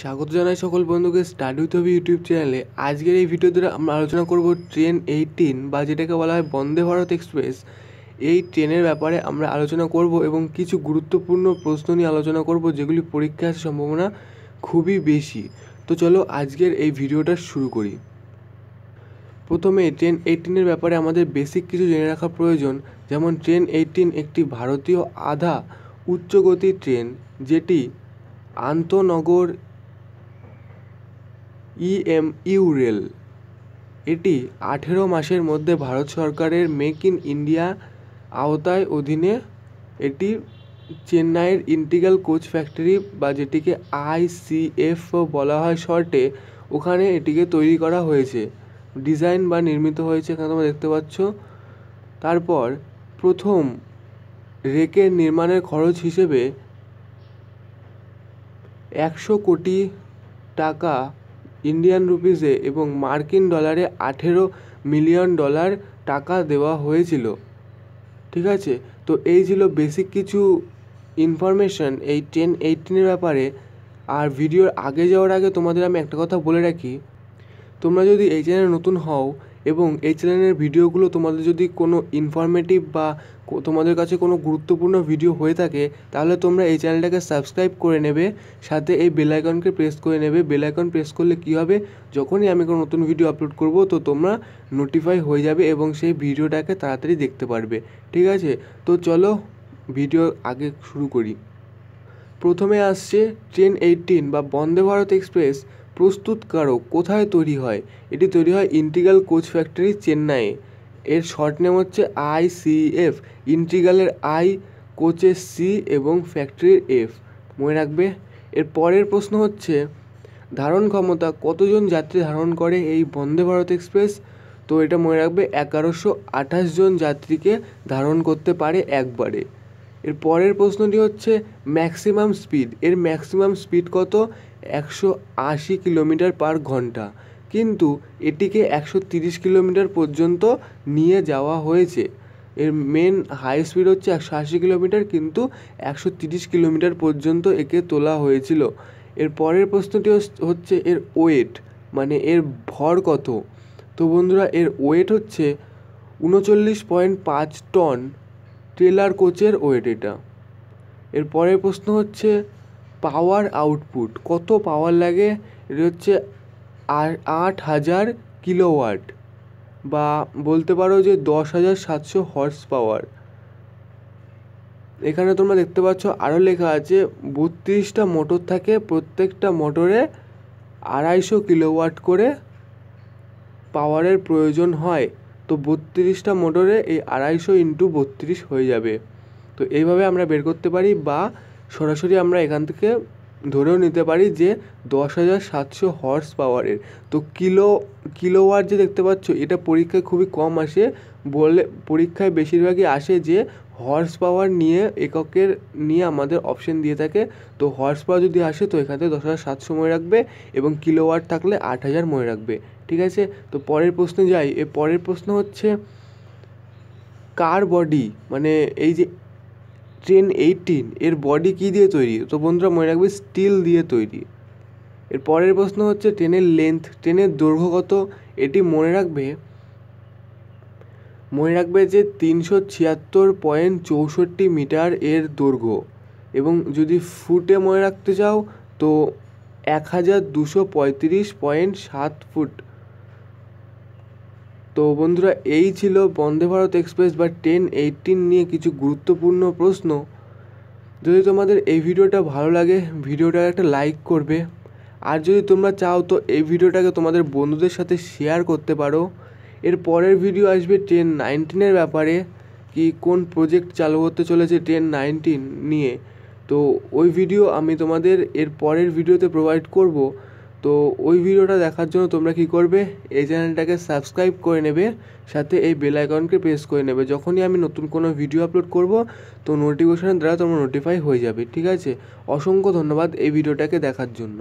স্বাগত জানাই সকল বন্ধুকে স্টাডি উইথ ইউটিউব চ্যানেলে আজকের এই ভিডিও দ্বারা আমরা আলোচনা করব ট্রেন এইটিন বা যেটাকে বলা হয় বন্দে ভারত এক্সপ্রেস এই ট্রেনের ব্যাপারে আমরা আলোচনা করব এবং কিছু গুরুত্বপূর্ণ প্রশ্ন নিয়ে আলোচনা করব যেগুলি পরীক্ষার সম্ভাবনা খুবই বেশি তো চলো আজকের এই ভিডিওটা শুরু করি প্রথমে ট্রেন এইটিনের ব্যাপারে আমাদের বেসিক কিছু জেনে রাখা প্রয়োজন যেমন ট্রেন এইটিন একটি ভারতীয় আধা উচ্চগতির ট্রেন যেটি আন্তনগর ইএম e ইউরেল এটি আঠেরো মাসের মধ্যে ভারত সরকারের মেক ইন ইন্ডিয়া আওতায় অধীনে এটি চেন্নাইয়ের ইন্টিগ্রাল কোচ ফ্যাক্টরি বা যেটিকে আইসিএফ বলা হয় শর্টে ওখানে এটিকে তৈরি করা হয়েছে ডিজাইন বা নির্মিত হয়েছে এখানে তোমরা দেখতে পাচ্ছ তারপর প্রথম রেকের নির্মাণের খরচ হিসেবে একশো কোটি টাকা ইন্ডিয়ান রুপিসে এবং মার্কিন ডলারে আঠেরো মিলিয়ন ডলার টাকা দেওয়া হয়েছিল ঠিক আছে তো এই ছিল বেসিক কিছু ইনফরমেশান এই টেন এইটিনের ব্যাপারে আর ভিডিওর আগে যাওয়ার আগে তোমাদের আমি একটা কথা বলে রাখি তোমরা যদি এই চ্যানেলে নতুন হও এবং এই চ্যানেলের ভিডিওগুলো তোমাদের যদি কোনো ইনফরমেটিভ বা তোমাদের কাছে কোনো গুরুত্বপূর্ণ ভিডিও হয়ে থাকে তাহলে তোমরা এই চ্যানেলটাকে সাবস্ক্রাইব করে নেবে সাথে এই বেলাইকনকে প্রেস করে নেবে বেলাইকন প্রেস করলে কী হবে যখনই আমি কোনো নতুন ভিডিও আপলোড করব তো তোমরা নোটিফাই হয়ে যাবে এবং সেই ভিডিওটাকে তাড়াতাড়ি দেখতে পারবে ঠিক আছে তো চলো ভিডিও আগে শুরু করি প্রথমে আসছে ট্রেন এইটিন বা বন্দে ভারত এক্সপ্রেস প্রস্তুতকারক কোথায় তৈরি হয় এটি তৈরি হয় ইন্টিগ্রাল কোচ ফ্যাক্টরি চেন্নাইয়ে এর শর্ট নেম হচ্ছে আইসিএফ ইন্টিগ্রালের আই কোচের সি এবং ফ্যাক্টরির এফ মনে রাখবে এর পরের প্রশ্ন হচ্ছে ধারণ ক্ষমতা কতজন যাত্রী ধারণ করে এই বন্দে ভারত এক্সপ্রেস তো এটা মনে রাখবে এগারোশো আঠাশ জন যাত্রীকে ধারণ করতে পারে একবারে এর পরের প্রশ্নটি হচ্ছে ম্যাক্সিমাম স্পিড এর ম্যাক্সিমাম স্পিড কত একশো আশি কিলোমিটার পার ঘন্টা কিন্তু এটিকে একশো তিরিশ কিলোমিটার পর্যন্ত নিয়ে যাওয়া হয়েছে এর মেন হাই স্পিড হচ্ছে একশো আশি কিলোমিটার কিন্তু একশো তিরিশ কিলোমিটার পর্যন্ত একে তোলা হয়েছিল এর পরের প্রশ্নটি হচ্ছে এর ওয়েট মানে এর ভর কত তো বন্ধুরা এর ওয়েট হচ্ছে উনচল্লিশ পয়েন্ট পাঁচ টন টেলার কোচের ওয়েট এটা এর পরের প্রশ্ন হচ্ছে পাওয়ার আউটপুট কত পাওয়ার লাগে এটা হচ্ছে আট হাজার কিলোওয়াট বা বলতে পারো যে দশ হাজার সাতশো হর্স পাওয়ার এখানে তোমরা দেখতে পাচ্ছ আরও লেখা আছে বত্রিশটা মোটর থাকে প্রত্যেকটা মোটরে আড়াইশো কিলোওয়াট করে পাওয়ারের প্রয়োজন হয় তো বত্রিশটা মোটরে এই আড়াইশো ইন্টু বত্রিশ হয়ে যাবে তো এইভাবে আমরা বের করতে পারি বা সরাসরি আমরা এখান থেকে ধরেও নিতে পারি যে দশ হাজার সাতশো হর্স পাওয়ারের তো কিলো কিলোওয়ার যে দেখতে পাচ্ছ এটা পরীক্ষায় খুবই কম আসে বলে পরীক্ষায় বেশিরভাগই আসে যে হর্স পাওয়ার নিয়ে এককের নিয়ে আমাদের অপশন দিয়ে থাকে তো হর্স পাওয়ার যদি আসে তো এখানে দশ হাজার সাতশো মনে রাখবে এবং কিলোওয়াট থাকলে আট হাজার মনে রাখবে ঠিক আছে তো পরের প্রশ্নে যাই এর পরের প্রশ্ন হচ্ছে কার বডি মানে এই যে ট্রেন এইটিন এর বডি কী দিয়ে তৈরি তো বন্ধুরা মনে রাখবে স্টিল দিয়ে তৈরি এর পরের প্রশ্ন হচ্ছে ট্রেনের লেন্থ ট্রেনের দৈর্ঘ্য কত এটি মনে রাখবে মনে রাখবে যে তিনশো ছিয়াত্তর পয়েন্ট চৌষট্টি মিটার এর দৈর্ঘ্য এবং যদি ফুটে মনে রাখতে চাও তো এক হাজার দুশো পঁয়ত্রিশ পয়েন্ট সাত ফুট তো বন্ধুরা এই ছিল বন্দে ভারত এক্সপ্রেস বা টেন এইটিন নিয়ে কিছু গুরুত্বপূর্ণ প্রশ্ন যদি তোমাদের এই ভিডিওটা ভালো লাগে ভিডিওটা একটা লাইক করবে আর যদি তোমরা চাও তো এই ভিডিওটাকে তোমাদের বন্ধুদের সাথে শেয়ার করতে পারো এর পরের ভিডিও আসবে টেন নাইনটিনের ব্যাপারে কি কোন প্রজেক্ট চালু করতে চলেছে টেন নাইনটিন নিয়ে তো ওই ভিডিও আমি তোমাদের এর পরের ভিডিওতে প্রোভাইড করব তো ওই ভিডিওটা দেখার জন্য তোমরা কি করবে এই চ্যানেলটাকে সাবস্ক্রাইব করে নেবে সাথে এই বেল আইকনকে প্রেস করে নেবে যখনই আমি নতুন কোনো ভিডিও আপলোড করব তো নোটিফিকেশনের দ্বারা তোমরা নোটিফাই হয়ে যাবে ঠিক আছে অসংখ্য ধন্যবাদ এই ভিডিওটাকে দেখার জন্য